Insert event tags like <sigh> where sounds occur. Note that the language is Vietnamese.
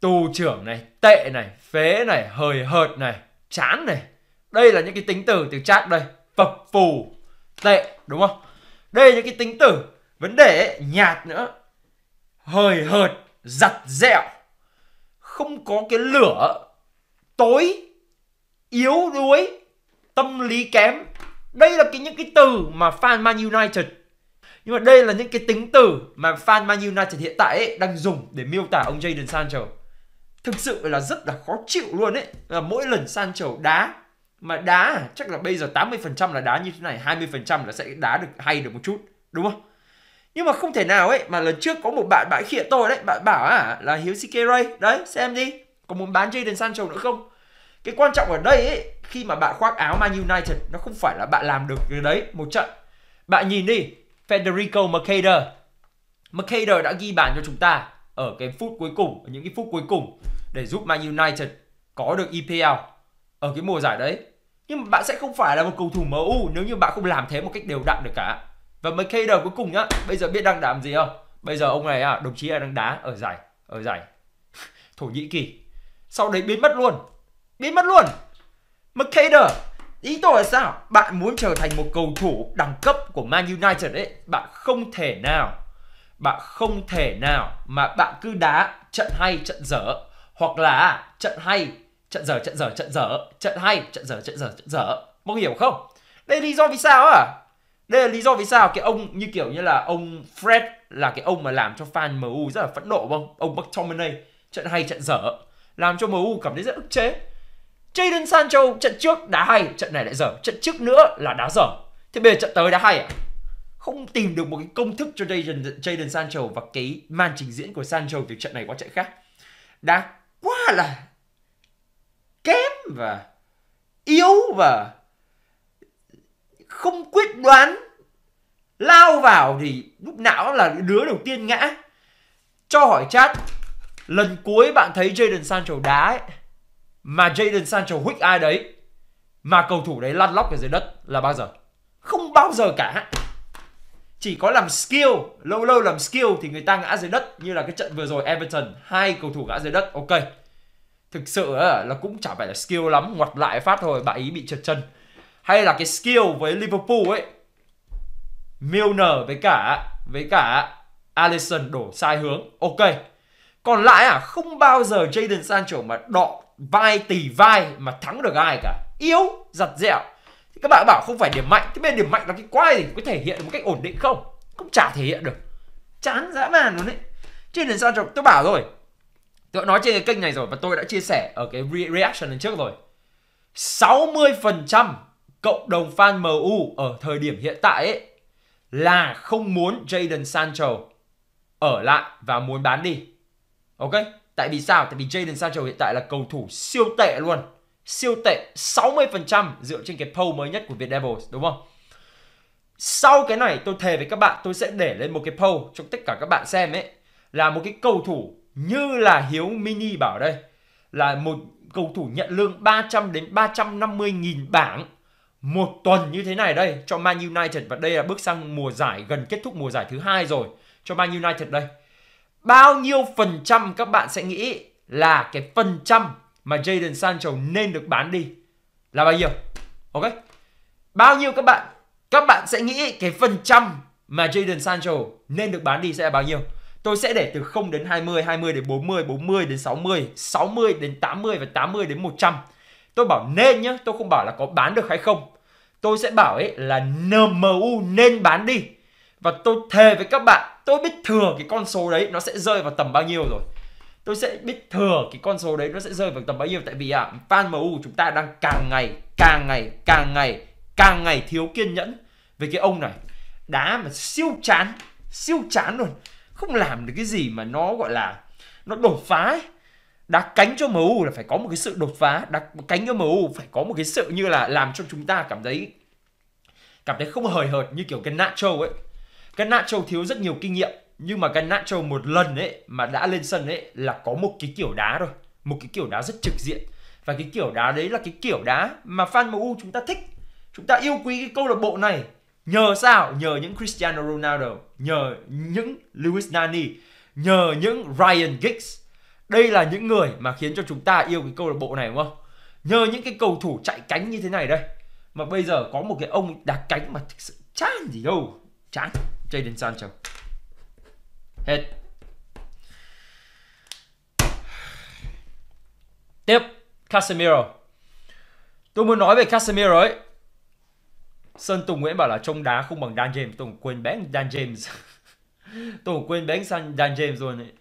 tù trưởng này tệ này phế này hời hợt này chán này đây là những cái tính từ từ chat đây phập phù tệ đúng không đây là những cái tính từ vấn đề ấy, nhạt nữa hời hợt giặt dẹo không có cái lửa tối yếu đuối tâm lý kém đây là cái những cái từ mà fan Man United nhưng mà đây là những cái tính từ mà fan Man United hiện tại ấy đang dùng để miêu tả ông Jadon Sancho thực sự là rất là khó chịu luôn ấy là mỗi lần san Sancho đá mà đá chắc là bây giờ 80% là đá như thế này 20% là sẽ đá được hay được một chút đúng không nhưng mà không thể nào ấy mà lần trước có một bạn bãi khịa tôi đấy bạn bảo à là hiếu Ray đấy xem đi có muốn bán Jadon Sancho nữa không cái quan trọng ở đây ấy khi mà bạn khoác áo Man United nó không phải là bạn làm được cái đấy một trận bạn nhìn đi Federico Mercader Mercader đã ghi bàn cho chúng ta ở cái phút cuối cùng ở những cái phút cuối cùng để giúp Man United có được EPL ở cái mùa giải đấy. Nhưng mà bạn sẽ không phải là một cầu thủ MU nếu như bạn không làm thế một cách đều đặn được cả. Và mấy đầu cuối cùng nhá, bây giờ biết đang làm gì không? Bây giờ ông này à, đồng chí này đang đá ở giải ở giải <laughs> Thổ Nhĩ Kỳ. Sau đấy biến mất luôn. Biến mất luôn. McCader Ý tôi là sao? Bạn muốn trở thành một cầu thủ đẳng cấp của Man United ấy, bạn không thể nào bạn không thể nào mà bạn cứ đá trận hay trận dở hoặc là trận hay trận dở trận dở trận dở trận hay trận dở trận dở trận dở mong hiểu không đây là lý do vì sao à đây là lý do vì sao cái ông như kiểu như là ông Fred là cái ông mà làm cho fan MU rất là phẫn nộ không ông McTominay trận hay trận dở làm cho MU cảm thấy rất ức chế Jadon Sancho trận trước đá hay trận này lại dở trận trước nữa là đá dở thế bây giờ trận tới đá hay à không tìm được một cái công thức cho Jadon, Jadon Sancho và cái màn trình diễn của Sancho từ trận này qua trận khác đá quá là kém và yếu và không quyết đoán lao vào thì lúc nào là đứa đầu tiên ngã cho hỏi chat lần cuối bạn thấy Jadon Sancho đá ấy, mà Jadon Sancho huých ai đấy mà cầu thủ đấy lăn lóc ở dưới đất là bao giờ không bao giờ cả chỉ có làm skill lâu lâu làm skill thì người ta ngã dưới đất như là cái trận vừa rồi Everton hai cầu thủ ngã dưới đất ok thực sự là cũng chả phải là skill lắm ngoặt lại phát thôi bạn ý bị trượt chân hay là cái skill với Liverpool ấy Milner với cả với cả Alisson đổ sai hướng ok còn lại à không bao giờ Jadon Sancho mà đọ vai tì vai mà thắng được ai cả yếu giặt dẻo các bạn bảo không phải điểm mạnh thế bên điểm mạnh là cái quay gì có thể hiện được một cách ổn định không cũng chả thể hiện được chán dã man luôn đấy trên đường sao tôi bảo rồi tôi đã nói trên cái kênh này rồi và tôi đã chia sẻ ở cái reaction lần trước rồi 60% cộng đồng fan MU ở thời điểm hiện tại ấy là không muốn Jadon Sancho ở lại và muốn bán đi. Ok? Tại vì sao? Tại vì Jadon Sancho hiện tại là cầu thủ siêu tệ luôn siêu tệ 60% dựa trên cái poll mới nhất của Việt Devils đúng không? Sau cái này tôi thề với các bạn tôi sẽ để lên một cái poll cho tất cả các bạn xem ấy là một cái cầu thủ như là Hiếu Mini bảo đây là một cầu thủ nhận lương 300 đến 350 nghìn bảng một tuần như thế này đây cho Man United và đây là bước sang mùa giải gần kết thúc mùa giải thứ hai rồi cho Man United đây bao nhiêu phần trăm các bạn sẽ nghĩ là cái phần trăm mà Jadon Sancho nên được bán đi là bao nhiêu? Ok. Bao nhiêu các bạn? Các bạn sẽ nghĩ cái phần trăm mà Jadon Sancho nên được bán đi sẽ là bao nhiêu? Tôi sẽ để từ 0 đến 20, 20 đến 40, 40 đến 60, 60 đến 80 và 80 đến 100. Tôi bảo nên nhá, tôi không bảo là có bán được hay không. Tôi sẽ bảo ấy là NMU nên bán đi. Và tôi thề với các bạn, tôi biết thừa cái con số đấy nó sẽ rơi vào tầm bao nhiêu rồi tôi sẽ biết thừa cái con số đấy nó sẽ rơi vào tầm bao nhiêu tại vì à, fan MU chúng ta đang càng ngày càng ngày càng ngày càng ngày thiếu kiên nhẫn về cái ông này đá mà siêu chán siêu chán luôn không làm được cái gì mà nó gọi là nó đột phá ấy. đá cánh cho MU là phải có một cái sự đột phá đá cánh cho MU phải có một cái sự như là làm cho chúng ta cảm thấy cảm thấy không hời hợt như kiểu cái Nacho ấy cái Nacho thiếu rất nhiều kinh nghiệm nhưng mà cái Nacho một lần ấy mà đã lên sân ấy là có một cái kiểu đá rồi một cái kiểu đá rất trực diện và cái kiểu đá đấy là cái kiểu đá mà fan MU chúng ta thích chúng ta yêu quý cái câu lạc bộ này nhờ sao nhờ những Cristiano Ronaldo nhờ những Luis Nani nhờ những Ryan Giggs đây là những người mà khiến cho chúng ta yêu cái câu lạc bộ này đúng không nhờ những cái cầu thủ chạy cánh như thế này đây mà bây giờ có một cái ông đá cánh mà thực sự chán gì đâu chán Jadon Sancho hết tiếp Casemiro tôi muốn nói về Casemiro ấy Sơn Tùng Nguyễn bảo là trông đá không bằng Dan James Tôi quên bé Dan James <laughs> Tôi quên bé sang Dan James rồi ấy.